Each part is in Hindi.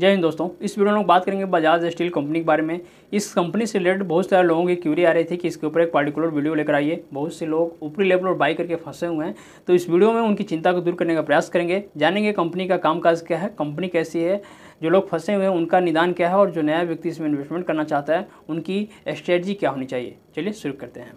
जय हिंद दोस्तों इस वीडियो में लोग बात करेंगे बजाज स्टील कंपनी के बारे में इस कंपनी से रिलेटेड बहुत सारे लोगों की क्यूरी आ रही थी कि इसके ऊपर एक पार्टिकुलर वीडियो लेकर आइए बहुत से लोग ऊपरी लेवल पर बाई करके फंसे हुए हैं तो इस वीडियो में उनकी चिंता को दूर करने का प्रयास करेंगे जानेंगे कंपनी का कामकाज क्या है कंपनी कैसी है जो लोग फंसे हुए हैं उनका निदान क्या है और जो नया व्यक्ति इसमें इन्वेस्टमेंट करना चाहता है उनकी स्ट्रेटजी क्या होनी चाहिए चलिए शुरू करते हैं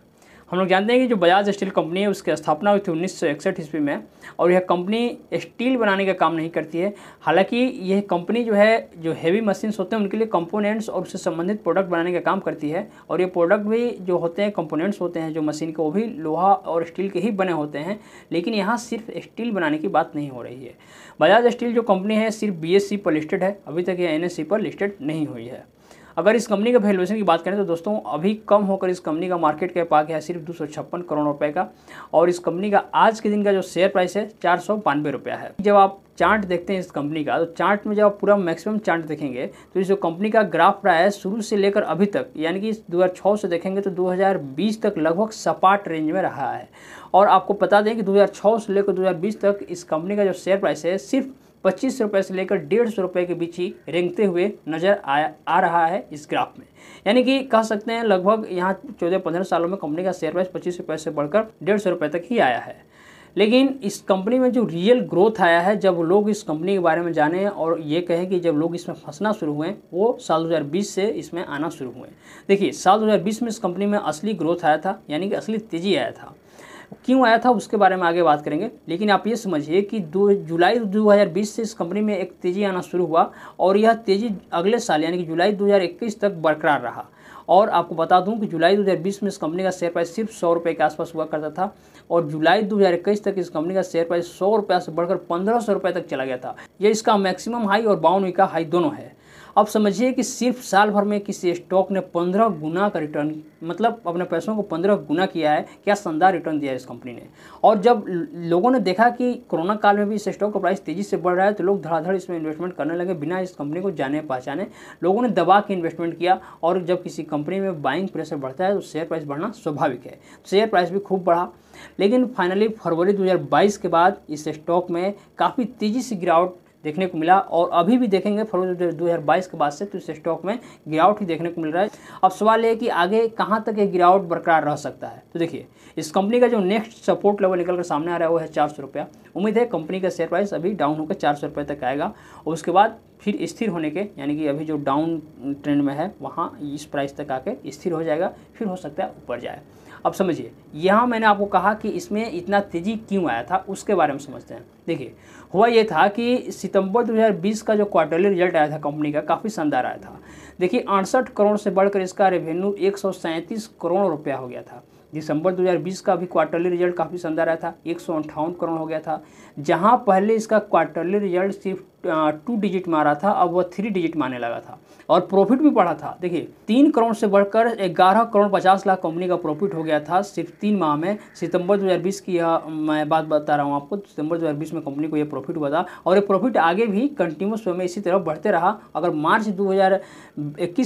हम लोग जानते हैं कि जो बजाज स्टील कंपनी है उसकी स्थापना हुई थी उन्नीस सौ इकसठ ईस्वी में और यह कंपनी स्टील बनाने का काम नहीं करती है हालांकि यह कंपनी जो है जो हैवी मशीन्स होते हैं उनके लिए कंपोनेंट्स और उससे संबंधित प्रोडक्ट बनाने का काम करती है और ये प्रोडक्ट भी जो होते हैं कंपोनेंट्स होते हैं जो मशीन के वो भी लोहा और स्टील के ही बने होते हैं लेकिन यहाँ सिर्फ स्टील बनाने की बात नहीं हो रही है बजाज स्टील जो कंपनी है सिर्फ बी पर लिस्टेड है अभी तक यह एन पर लिस्टेड नहीं हुई है अगर इस कंपनी के वैल्यूएशन की बात करें तो दोस्तों अभी कम होकर इस कंपनी का मार्केट कैप आ गया है सिर्फ दो करोड़ रुपए का और इस कंपनी का आज के दिन का जो शेयर प्राइस है चार सौ बानवे रुपया है जब आप चार्ट देखते हैं इस कंपनी का तो चार्ट में जब आप पूरा मैक्सिमम चार्ट देखेंगे तो इस जो कंपनी का ग्राफ रहा है शुरू से लेकर अभी तक यानी कि छः से देखेंगे तो 2020 तक लगभग सपाट रेंज में रहा है और आपको बता दें कि 2006 से लेकर 2020 तक इस कंपनी का जो शेयर प्राइस है सिर्फ पच्चीस रुपये से लेकर डेढ़ सौ रुपये के बीच ही रेंगते हुए नज़र आया आ रहा है इस ग्राफ में यानी कि कह सकते हैं लगभग यहाँ चौदह पंद्रह सालों में कंपनी का शेयर प्राइस पच्चीस रुपये से बढ़कर डेढ़ सौ रुपये तक ही आया है लेकिन इस कंपनी में जो रियल ग्रोथ आया है जब लोग इस कंपनी के बारे में जाने और ये कहें कि जब लोग इसमें फंसना शुरू हुए वो साल 2020 से इसमें आना शुरू हुए देखिए साल 2020 में इस कंपनी में असली ग्रोथ आया था यानी कि असली तेज़ी आया था क्यों आया था उसके बारे में आगे बात करेंगे लेकिन आप ये समझिए कि दो जुलाई 2020 से इस कंपनी में एक तेज़ी आना शुरू हुआ और यह तेज़ी अगले साल यानी कि जुलाई 2021 तक बरकरार रहा और आपको बता दूं कि जुलाई 2020 में इस कंपनी का शेयर प्राइस सिर्फ सौ रुपये के आसपास हुआ करता था और जुलाई 2021 तक इस कंपनी का शेयर प्राइस सौ रुपये से बढ़कर पंद्रह सौ रुपये तक चला गया था यह इसका मैक्सिमम हाई और बावन का हाई दोनों है अब समझिए कि सिर्फ साल भर में किसी स्टॉक ने पंद्रह गुना का रिटर्न मतलब अपने पैसों को पंद्रह गुना किया है क्या शानदार रिटर्न दिया है इस कंपनी ने और जब लोगों ने देखा कि कोरोना काल में भी इस स्टॉक का प्राइस तेज़ी से बढ़ रहा है तो लोग धड़ाधड़ इसमें इन्वेस्टमेंट करने लगे बिना इस कंपनी को जाने पहचाने लोगों ने दबा के इन्वेस्टमेंट किया और जब किसी कंपनी में बाइंग प्रेशर बढ़ता है तो शेयर प्राइस बढ़ना स्वाभाविक है शेयर तो प्राइस भी खूब बढ़ा लेकिन फाइनली फरवरी 2022 के बाद इस स्टॉक में काफ़ी तेज़ी से गिरावट देखने को मिला और अभी भी देखेंगे फरवरी दो हज़ार बाईस के बाद से तो इस स्टॉक में गिरावट ही देखने को मिल रहा है अब सवाल ये कि आगे कहाँ तक ये गिरावट बरकरार रह सकता है तो देखिए इस कंपनी का जो नेक्स्ट सपोर्ट लेवल निकल कर सामने आ रहा है वो है चार सौ रुपया उम्मीद है कंपनी का शेयर प्राइस अभी डाउन होकर चार सौ रुपये तक आएगा और उसके बाद फिर स्थिर होने के यानी कि अभी जो डाउन ट्रेंड में है वहाँ इस प्राइस तक आके स्थिर हो जाएगा फिर हो सकता है ऊपर जाए अब समझिए यहाँ मैंने आपको कहा कि इसमें इतना तेज़ी क्यों आया था उसके बारे में समझते हैं देखिए हुआ ये था कि सितंबर 2020 का जो क्वार्टरली रिजल्ट आया था कंपनी का काफ़ी शानदार आया था देखिए अड़सठ करोड़ से बढ़कर इसका रेवेन्यू एक करोड़ रुपया हो गया था दिसंबर 2020 का भी क्वार्टरली रिजल्ट काफ़ी शानदार आया था एक करोड़ हो गया था जहां पहले इसका क्वार्टरली रिजल्ट सिर्फ टू डिजिट मारा था अब वह थ्री डिजिट मारने लगा था और प्रॉफिट भी बढ़ा था देखिए तीन करोड़ से बढ़कर ग्यारह करोड़ पचास लाख कंपनी का प्रॉफिट हो गया था सिर्फ तीन माह में सितंबर 2020 की यह मैं बात बता रहा हूँ आपको सितंबर 2020 में कंपनी को यह प्रॉफिट हुआ था और ये प्रॉफिट आगे भी कंटिन्यूस वे में इसी तरह बढ़ते रहा अगर मार्च दो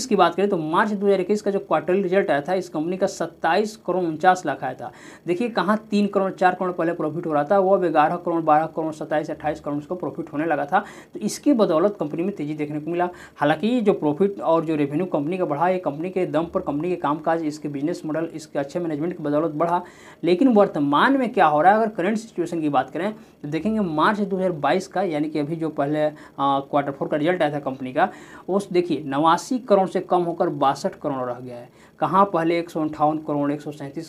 की बात करें तो मार्च दो का जो क्वार्टरली रिजल्ट आया था इस कंपनी का सत्ताईस करोड़ उनचास लाख आया था देखिए कहाँ तीन करोड़ चार करोड़ पहले प्रॉफिट हो रहा था वो अब ग्यारह करोड़ बारह करोड़ सत्ताईस अट्ठाईस करोड़ उसको प्रॉफिट होने लगा था तो इसकी बदौलत कंपनी में तेज़ी देखने को मिला हालांकि जो प्रॉफिट और जो रेवेन्यू कंपनी का बढ़ा ये कंपनी के दम पर कंपनी के कामकाज इसके बिजनेस मॉडल इसके अच्छे मैनेजमेंट की बदौलत बढ़ा लेकिन वर्तमान में क्या हो रहा है अगर करंट सिचुएशन की बात करें तो देखेंगे मार्च दो का यानी कि अभी जो पहले क्वार्टर फोर का रिजल्ट आया था कंपनी का उस देखिए नवासी करोड़ से कम होकर बासठ करोड़ रह गया है कहाँ पहले एक करोड़ एक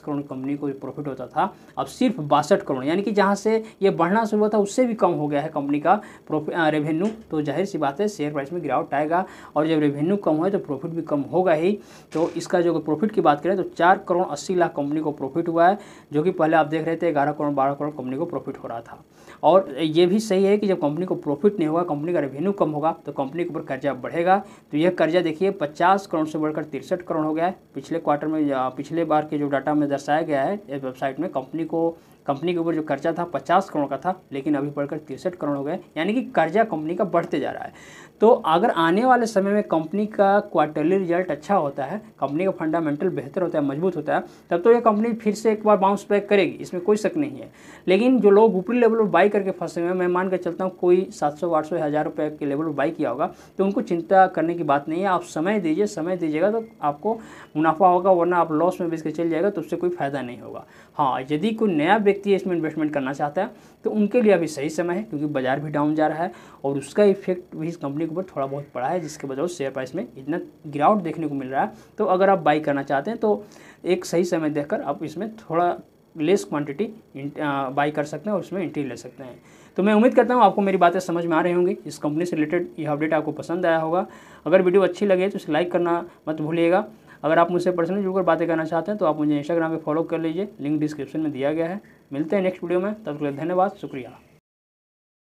करोड़ कंपनी को प्रॉफिट होता था अब सिर्फ बासठ करोड़ यानी कि जहाँ से ये बढ़ना शुरू हुआ था उससे भी कम हो गया है कंपनी का रेवेन्यू तो जाहिर सी बात है शेयर प्राइस में गिरावट आएगा और जब रेवेन्यू कम हुआ तो प्रॉफिट भी कम होगा ही तो इसका जो प्रॉफिट की बात करें तो चार करोड़ अस्सी लाख कंपनी को प्रॉफिट हुआ है जो कि पहले आप देख रहे थे ग्यारह करोड़ बारह करोड़ कंपनी को प्रॉफिट हो रहा था और ये भी सही है कि जब कंपनी को प्रॉफिट नहीं होगा कंपनी का रेवेन्यू कम होगा तो कंपनी के ऊपर कर्जा बढ़ेगा तो यह कर्जा देखिए पचास करोड़ से बढ़कर तिरसठ करोड़ हो गया है पिछले क्वार्टर में पिछले बार के जो डाटा में दर्शाया गया है इस वेबसाइट में कंपनी को कंपनी के ऊपर जो कर्जा था 50 करोड़ का था लेकिन अभी बढ़कर तिरसठ करोड़ हो गए यानी कि कर्जा कंपनी का बढ़ते जा रहा है तो अगर आने वाले समय में कंपनी का क्वार्टरली रिजल्ट अच्छा होता है कंपनी का फंडामेंटल बेहतर होता है मजबूत होता है तब तो ये कंपनी फिर से एक बार बाउंस बैक करेगी इसमें कोई शक नहीं है लेकिन जो लोग ऊपरी लेवल पर बाई करके फंसे हुए हैं मैं मान कर चलता हूँ कोई सात सौ आठ सौ हज़ार रुपये के लेवल पर बाई किया होगा तो उनको चिंता करने की बात नहीं है आप समय दीजिए समय दीजिएगा तो आपको मुनाफा मुनाफा होगा वरना आप लॉस में बेच के चल जाएगा तो उससे कोई फ़ायदा नहीं होगा हाँ यदि कोई नया व्यक्ति इसमें इन्वेस्टमेंट करना चाहता है तो उनके लिए अभी सही समय है क्योंकि बाजार भी डाउन जा रहा है और उसका इफेक्ट भी इस कंपनी के ऊपर थोड़ा बहुत पड़ा है जिसके वजह से शेयर प्राइस में इतना गिरावट देखने को मिल रहा है तो अगर आप बाई करना चाहते हैं तो एक सही समय देखकर आप इसमें थोड़ा लेस क्वांटिटी बाई कर सकते हैं और उसमें एंट्री ले सकते हैं तो मैं उम्मीद करता हूँ आपको मेरी बातें समझ में आ रही होंगी इस कंपनी से रिलेटेड यह अपडेट आपको पसंद आया होगा अगर वीडियो अच्छी लगे तो इसे लाइक करना मत भूलिएगा अगर आप मुझसे पर्सनली जुड़कर बातें करना चाहते हैं तो आप मुझे इंस्टाग्राम पर फॉलो कर लीजिए लिंक डिस्क्रिप्शन में दिया गया है मिलते हैं नेक्स्ट वीडियो में तब तक धन्यवाद शुक्रिया